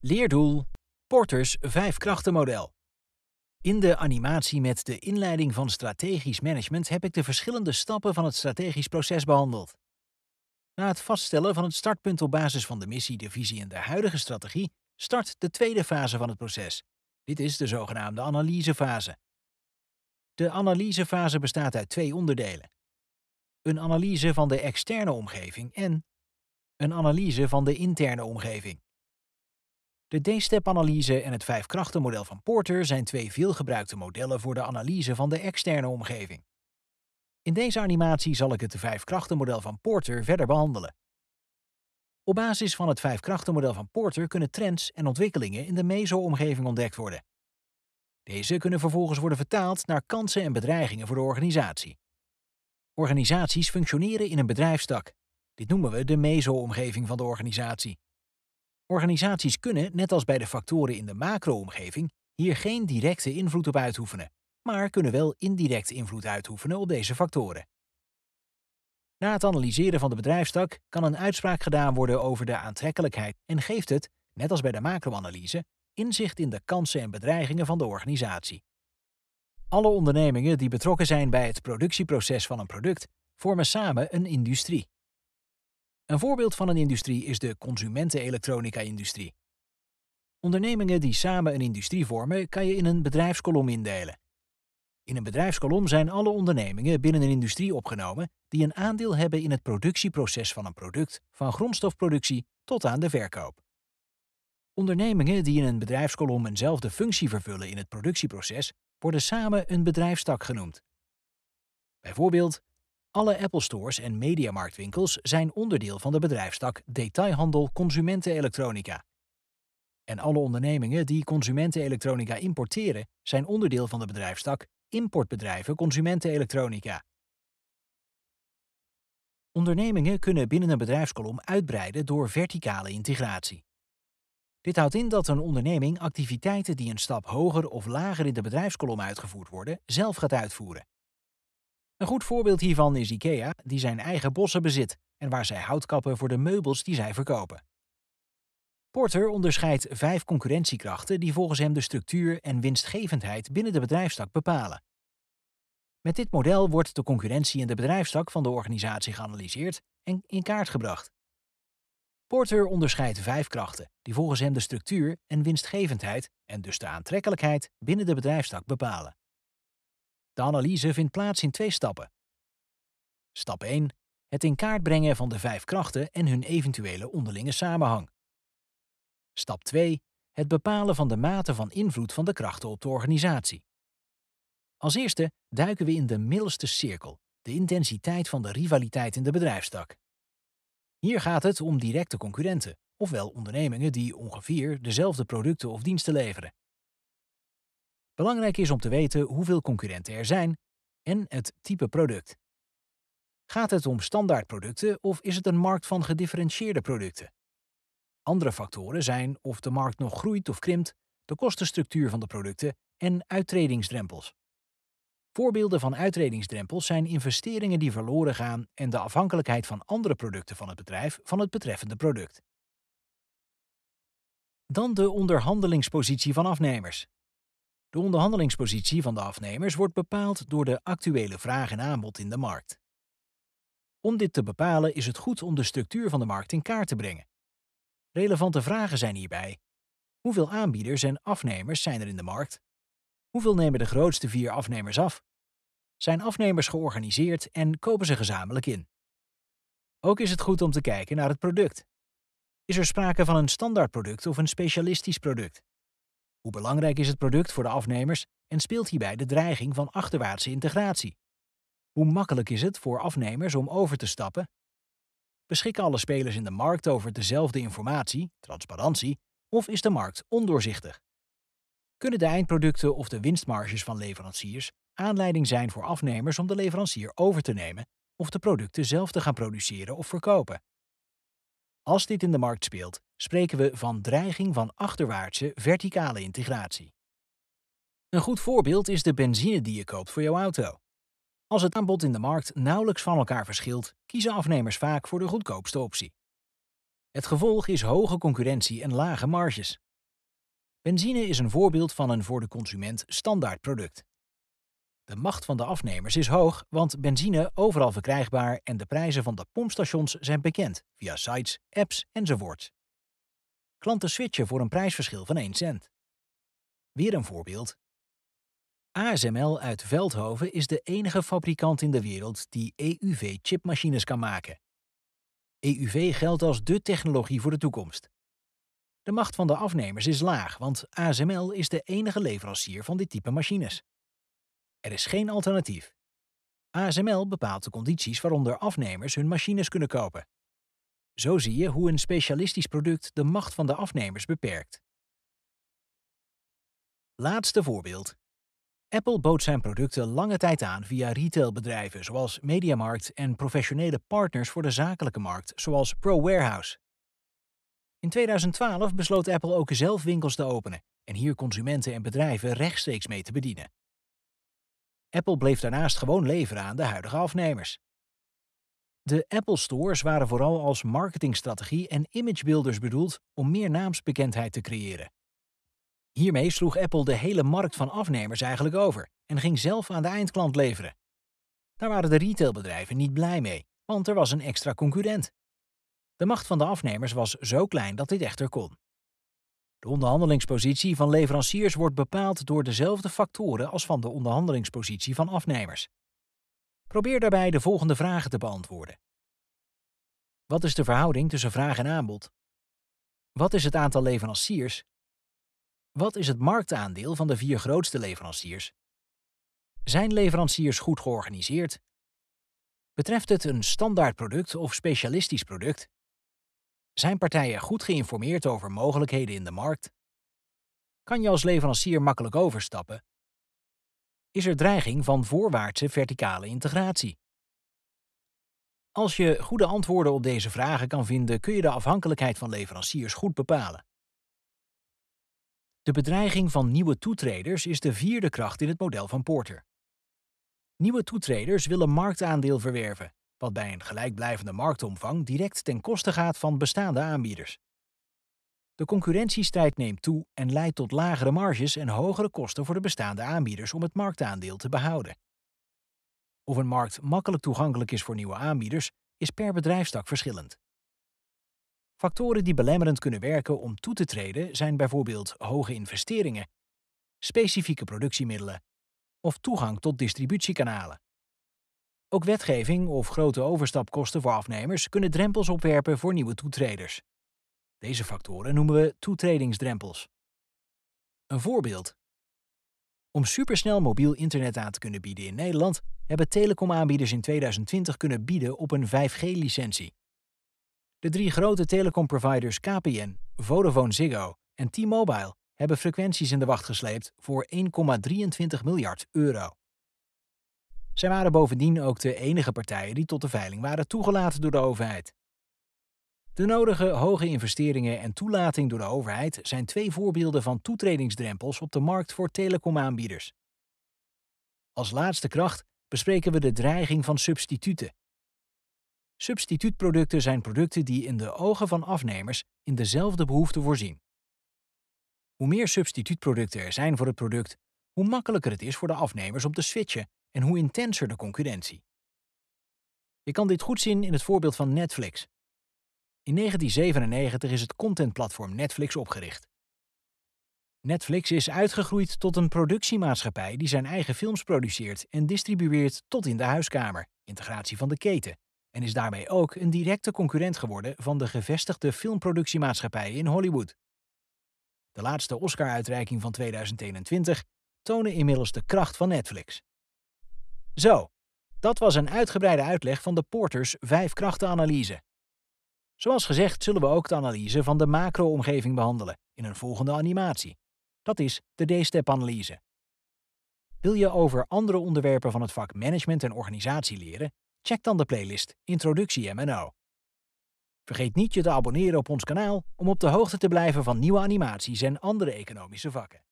Leerdoel Porters vijfkrachtenmodel. In de animatie met de inleiding van strategisch management heb ik de verschillende stappen van het strategisch proces behandeld. Na het vaststellen van het startpunt op basis van de missie, de visie en de huidige strategie, start de tweede fase van het proces. Dit is de zogenaamde analysefase. De analysefase bestaat uit twee onderdelen: een analyse van de externe omgeving en een analyse van de interne omgeving. De D-step-analyse en het vijfkrachtenmodel van Porter zijn twee veelgebruikte modellen voor de analyse van de externe omgeving. In deze animatie zal ik het vijfkrachtenmodel van Porter verder behandelen. Op basis van het vijfkrachtenmodel van Porter kunnen trends en ontwikkelingen in de meso-omgeving ontdekt worden. Deze kunnen vervolgens worden vertaald naar kansen en bedreigingen voor de organisatie. Organisaties functioneren in een bedrijfstak. Dit noemen we de meso-omgeving van de organisatie. Organisaties kunnen, net als bij de factoren in de macro-omgeving, hier geen directe invloed op uitoefenen, maar kunnen wel indirect invloed uitoefenen op deze factoren. Na het analyseren van de bedrijfstak kan een uitspraak gedaan worden over de aantrekkelijkheid en geeft het, net als bij de macro-analyse, inzicht in de kansen en bedreigingen van de organisatie. Alle ondernemingen die betrokken zijn bij het productieproces van een product vormen samen een industrie. Een voorbeeld van een industrie is de consumentenelektronica-industrie. Ondernemingen die samen een industrie vormen, kan je in een bedrijfskolom indelen. In een bedrijfskolom zijn alle ondernemingen binnen een industrie opgenomen die een aandeel hebben in het productieproces van een product, van grondstofproductie tot aan de verkoop. Ondernemingen die in een bedrijfskolom eenzelfde functie vervullen in het productieproces, worden samen een bedrijfstak genoemd. Bijvoorbeeld alle Apple Stores en mediamarktwinkels zijn onderdeel van de bedrijfstak Detailhandel Consumentenelektronica. En alle ondernemingen die consumentenelektronica importeren zijn onderdeel van de bedrijfstak Importbedrijven Consumentenelektronica. Ondernemingen kunnen binnen een bedrijfskolom uitbreiden door verticale integratie. Dit houdt in dat een onderneming activiteiten die een stap hoger of lager in de bedrijfskolom uitgevoerd worden, zelf gaat uitvoeren. Een goed voorbeeld hiervan is IKEA, die zijn eigen bossen bezit en waar zij houtkappen voor de meubels die zij verkopen. Porter onderscheidt vijf concurrentiekrachten die volgens hem de structuur en winstgevendheid binnen de bedrijfstak bepalen. Met dit model wordt de concurrentie in de bedrijfstak van de organisatie geanalyseerd en in kaart gebracht. Porter onderscheidt vijf krachten die volgens hem de structuur en winstgevendheid en dus de aantrekkelijkheid binnen de bedrijfstak bepalen. De analyse vindt plaats in twee stappen. Stap 1. Het in kaart brengen van de vijf krachten en hun eventuele onderlinge samenhang. Stap 2. Het bepalen van de mate van invloed van de krachten op de organisatie. Als eerste duiken we in de middelste cirkel, de intensiteit van de rivaliteit in de bedrijfstak. Hier gaat het om directe concurrenten, ofwel ondernemingen die ongeveer dezelfde producten of diensten leveren. Belangrijk is om te weten hoeveel concurrenten er zijn en het type product. Gaat het om standaardproducten of is het een markt van gedifferentieerde producten? Andere factoren zijn of de markt nog groeit of krimpt, de kostenstructuur van de producten en uittredingsdrempels. Voorbeelden van uitredingsdrempels zijn investeringen die verloren gaan en de afhankelijkheid van andere producten van het bedrijf van het betreffende product. Dan de onderhandelingspositie van afnemers. De onderhandelingspositie van de afnemers wordt bepaald door de actuele vraag en aanbod in de markt. Om dit te bepalen is het goed om de structuur van de markt in kaart te brengen. Relevante vragen zijn hierbij: hoeveel aanbieders en afnemers zijn er in de markt? Hoeveel nemen de grootste vier afnemers af? Zijn afnemers georganiseerd en kopen ze gezamenlijk in? Ook is het goed om te kijken naar het product. Is er sprake van een standaardproduct of een specialistisch product? Hoe belangrijk is het product voor de afnemers en speelt hierbij de dreiging van achterwaartse integratie? Hoe makkelijk is het voor afnemers om over te stappen? Beschikken alle spelers in de markt over dezelfde informatie, transparantie, of is de markt ondoorzichtig? Kunnen de eindproducten of de winstmarges van leveranciers aanleiding zijn voor afnemers om de leverancier over te nemen of de producten zelf te gaan produceren of verkopen? Als dit in de markt speelt, spreken we van dreiging van achterwaartse verticale integratie. Een goed voorbeeld is de benzine die je koopt voor jouw auto. Als het aanbod in de markt nauwelijks van elkaar verschilt, kiezen afnemers vaak voor de goedkoopste optie. Het gevolg is hoge concurrentie en lage marges. Benzine is een voorbeeld van een voor de consument standaard product. De macht van de afnemers is hoog, want benzine overal verkrijgbaar en de prijzen van de pompstations zijn bekend via sites, apps enzovoort. Klanten switchen voor een prijsverschil van 1 cent. Weer een voorbeeld. ASML uit Veldhoven is de enige fabrikant in de wereld die EUV-chipmachines kan maken. EUV geldt als dé technologie voor de toekomst. De macht van de afnemers is laag, want ASML is de enige leverancier van dit type machines. Er is geen alternatief. ASML bepaalt de condities waaronder afnemers hun machines kunnen kopen. Zo zie je hoe een specialistisch product de macht van de afnemers beperkt. Laatste voorbeeld. Apple bood zijn producten lange tijd aan via retailbedrijven zoals Mediamarkt en professionele partners voor de zakelijke markt zoals Pro Warehouse. In 2012 besloot Apple ook zelf winkels te openen en hier consumenten en bedrijven rechtstreeks mee te bedienen. Apple bleef daarnaast gewoon leveren aan de huidige afnemers. De Apple Stores waren vooral als marketingstrategie en imagebuilders bedoeld om meer naamsbekendheid te creëren. Hiermee sloeg Apple de hele markt van afnemers eigenlijk over en ging zelf aan de eindklant leveren. Daar waren de retailbedrijven niet blij mee, want er was een extra concurrent. De macht van de afnemers was zo klein dat dit echter kon. De onderhandelingspositie van leveranciers wordt bepaald door dezelfde factoren als van de onderhandelingspositie van afnemers. Probeer daarbij de volgende vragen te beantwoorden. Wat is de verhouding tussen vraag en aanbod? Wat is het aantal leveranciers? Wat is het marktaandeel van de vier grootste leveranciers? Zijn leveranciers goed georganiseerd? Betreft het een standaard product of specialistisch product? Zijn partijen goed geïnformeerd over mogelijkheden in de markt? Kan je als leverancier makkelijk overstappen? Is er dreiging van voorwaartse verticale integratie? Als je goede antwoorden op deze vragen kan vinden, kun je de afhankelijkheid van leveranciers goed bepalen. De bedreiging van nieuwe toetreders is de vierde kracht in het model van Porter. Nieuwe toetreders willen marktaandeel verwerven wat bij een gelijkblijvende marktomvang direct ten koste gaat van bestaande aanbieders. De concurrentiestrijd neemt toe en leidt tot lagere marges en hogere kosten voor de bestaande aanbieders om het marktaandeel te behouden. Of een markt makkelijk toegankelijk is voor nieuwe aanbieders, is per bedrijfstak verschillend. Factoren die belemmerend kunnen werken om toe te treden zijn bijvoorbeeld hoge investeringen, specifieke productiemiddelen of toegang tot distributiekanalen. Ook wetgeving of grote overstapkosten voor afnemers kunnen drempels opwerpen voor nieuwe toetreders. Deze factoren noemen we toetredingsdrempels. Een voorbeeld. Om supersnel mobiel internet aan te kunnen bieden in Nederland, hebben telecomaanbieders in 2020 kunnen bieden op een 5G-licentie. De drie grote telecomproviders KPN, Vodafone Ziggo en T-Mobile hebben frequenties in de wacht gesleept voor 1,23 miljard euro. Zij waren bovendien ook de enige partijen die tot de veiling waren toegelaten door de overheid. De nodige hoge investeringen en toelating door de overheid zijn twee voorbeelden van toetredingsdrempels op de markt voor telecomaanbieders. Als laatste kracht bespreken we de dreiging van substituten. Substituutproducten zijn producten die in de ogen van afnemers in dezelfde behoefte voorzien. Hoe meer substituutproducten er zijn voor het product, hoe makkelijker het is voor de afnemers om te switchen en hoe intenser de concurrentie. Je kan dit goed zien in het voorbeeld van Netflix. In 1997 is het contentplatform Netflix opgericht. Netflix is uitgegroeid tot een productiemaatschappij die zijn eigen films produceert en distribueert tot in de huiskamer, integratie van de keten, en is daarmee ook een directe concurrent geworden van de gevestigde filmproductiemaatschappijen in Hollywood. De laatste Oscar-uitreiking van 2021 tonen inmiddels de kracht van Netflix. Zo, dat was een uitgebreide uitleg van de Porters vijfkrachtenanalyse. Zoals gezegd zullen we ook de analyse van de macro-omgeving behandelen in een volgende animatie. Dat is de D-step-analyse. Wil je over andere onderwerpen van het vak management en organisatie leren? Check dan de playlist Introductie MNO. Vergeet niet je te abonneren op ons kanaal om op de hoogte te blijven van nieuwe animaties en andere economische vakken.